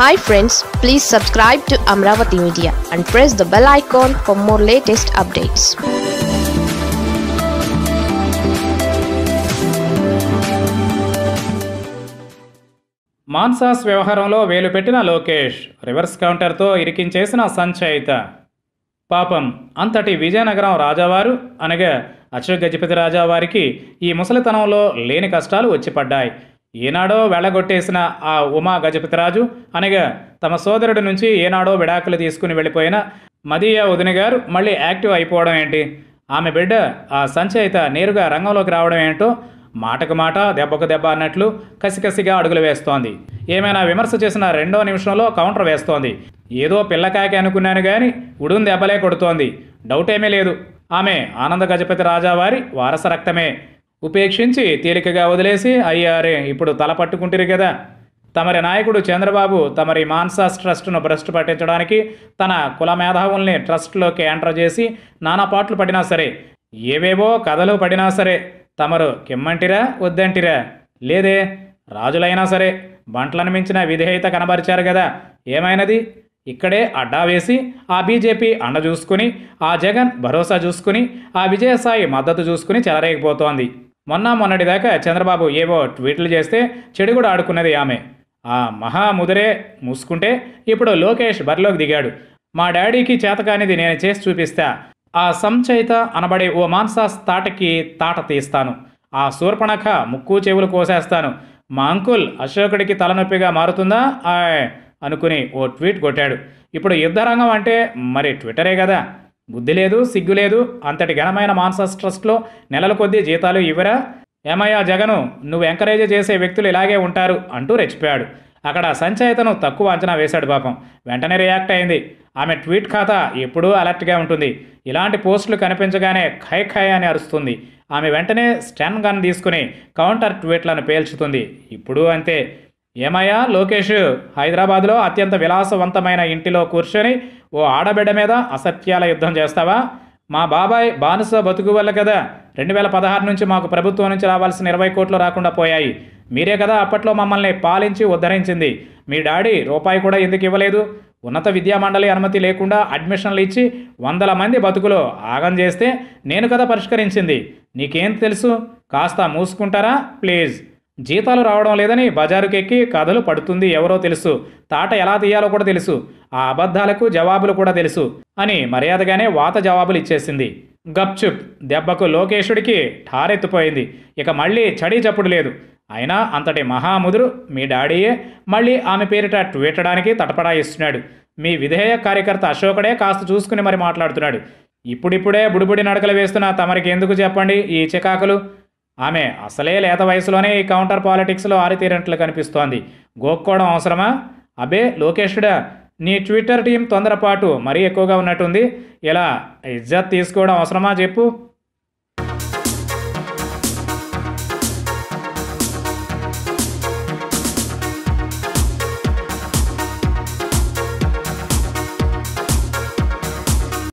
hi friends please subscribe to Amaravati media and press the bell icon for more latest updates Mansas వ్యవహారంలో వేలు పెట్టిన Lokesh reverse కౌంటర్తో ఇరికించేసిన సంచయిత పాపం అంతటి విజయనగరం రాజావారు అనగా అశోక్ గజపతి రాజావారికి ఈ ముసలితనంలో లేని కష్టాలు వచ్చిపడ్డాయి ఏనాడో వెళ్ళగొట్టేసిన ఆ ఉమా గజపతిరాజు అనగా తమ సోదరుడి నుంచి ఏనాడో విడాకులు తీసుకుని వెళ్ళిపోయిన మదీయా వదిన గారు మళ్ళీ యాక్టివ్ అయిపోవడం ఏంటి ఆమె బిడ్డ ఆ సంచయిత నేరుగా రంగంలోకి రావడం ఏంటో మాటకు మాట దెబ్బకు దెబ్బ అన్నట్లు కసికసిగా అడుగులు వేస్తోంది ఏమైనా విమర్శ చేసిన రెండో నిమిషంలో కౌంటర్ వేస్తోంది ఏదో పిల్లకాయకి అనుకున్నాను కానీ ఉడుం దెబ్బలే కొడుతోంది డౌట్ ఏమీ లేదు ఆమె ఆనంద గజపతి రాజావారి వారసరక్తమే ఉపేక్షించి తేలికగా వదిలేసి అయ్యారే ఇప్పుడు తల పట్టుకుంటారు కదా తమరి నాయకుడు చంద్రబాబు తమరి మాన్సాస్ ట్రస్ట్ను భ్రష్టు పట్టించడానికి తన కుల మేధావుల్ని ట్రస్ట్లోకి ఎంటర్ చేసి నానాపాట్లు పడినా సరే ఏవేవో కథలు పడినా సరే తమరు కిమ్మంటిరా వద్దంటిరా లేదే రాజులైనా సరే బంట్లను మించిన విధేయత కనబరిచారు కదా ఏమైనది ఇక్కడే అడ్డా వేసి ఆ బీజేపీ అండ చూసుకుని ఆ జగన్ భరోసా చూసుకుని ఆ విజయసాయి మద్దతు చూసుకుని చెలరేగిపోతోంది మొన్న మొన్నటిదాకా చంద్రబాబు ఏవో ట్వీట్లు చేస్తే చెడు కూడా ఆడుకున్నది ఆమె ఆ మహా మూసుకుంటే ఇప్పుడు లోకేష్ బరిలోకి దిగాడు మా డాడీకి చేతకానిది నేను చేసి చూపిస్తా ఆ సంచయిత అనబడే ఓ మాన్సాస్ తాటకి తాట తీస్తాను ఆ శూర్పణఖ ముక్కు చెవులు కోసేస్తాను మా అంకుల్ అశోకుడికి తలనొప్పిగా మారుతుందా అనుకుని ఓ ట్వీట్ కొట్టాడు ఇప్పుడు యుద్ధరంగం అంటే మరి ట్విట్టరే కదా బుద్ధి లేదు సిగ్గు లేదు అంతటి ఘనమైన మాన్సస్ ట్రస్ట్లో నెలల కొద్దీ జీతాలు ఇవ్వరా ఏమయ్యా జగను నువ్వు ఎంకరేజ్ చేసే వ్యక్తులు ఇలాగే ఉంటారు అంటూ రెచ్చిపోయాడు అక్కడ సంచయితను తక్కువ అంచనా వేశాడు పాపం వెంటనే రియాక్ట్ అయింది ఆమె ట్వీట్ ఖాతా ఎప్పుడూ అలర్ట్గా ఉంటుంది ఇలాంటి పోస్టులు కనిపించగానే ఖై ఖై అని అరుస్తుంది ఆమె వెంటనే స్టెన్ గన్ తీసుకుని కౌంటర్ ట్వీట్లను పేల్చుతుంది ఇప్పుడు అంతే ఏమయ్యా లోకేష్ హైదరాబాద్లో అత్యంత విలాసవంతమైన ఇంటిలో కూర్చొని ఓ ఆడబిడ్డ మీద అసత్యాల యుద్ధం చేస్తావా మా బాబాయ్ బానిస బతుకు వల్ల కదా రెండు వేల పదహారు నుంచి మాకు ప్రభుత్వం నుంచి రావాల్సిన ఇరవై కోట్లు రాకుండా పోయాయి మీరే కదా అప్పట్లో మమ్మల్ని పాలించి ఉద్ధరించింది మీ డాడీ రూపాయి కూడా ఎందుకు ఇవ్వలేదు ఉన్నత విద్యామండలి అనుమతి లేకుండా అడ్మిషన్లు ఇచ్చి వందల మంది బతుకులు ఆగం చేస్తే నేను కదా పరిష్కరించింది నీకేం తెలుసు కాస్త మూసుకుంటారా ప్లీజ్ జీతాలు రావడం లేదని బజారుకెక్కి కథలు పడుతుంది ఎవరో తెలుసు తాట ఎలా తీయాలో కూడా తెలుసు ఆ అబద్ధాలకు జవాబులు కూడా తెలుసు అని మర్యాదగానే వాత జవాబులు ఇచ్చేసింది గప్చుప్ దెబ్బకు లోకేశుడికి ఠారెత్తిపోయింది ఇక మళ్ళీ చడీ చప్పుడు లేదు అయినా అంతటి మహాముదురు మీ డాడీయే మళ్ళీ ఆమె పేరిట ట్వీటడానికి తటపడాయిస్తున్నాడు మీ విధేయ కార్యకర్త అశోకుడే కాస్త చూసుకుని మరి మాట్లాడుతున్నాడు ఇప్పుడిప్పుడే బుడిబుడి నడకలు వేస్తున్న తమరికి ఎందుకు చెప్పండి ఈ చికాకులు ఆమె అసలే లేత వయసులోనే ఈ కౌంటర్ పాలిటిక్స్లో ఆరితేరినట్లు కనిపిస్తోంది గోక్కోవడం అవసరమా అబే లోకేష్డా నీ ట్విట్టర్ టీం తొందరపాటు మరీ ఎక్కువగా ఉన్నట్టుంది ఇలా ఇజ్జత్ తీసుకోవడం అవసరమా చెప్పు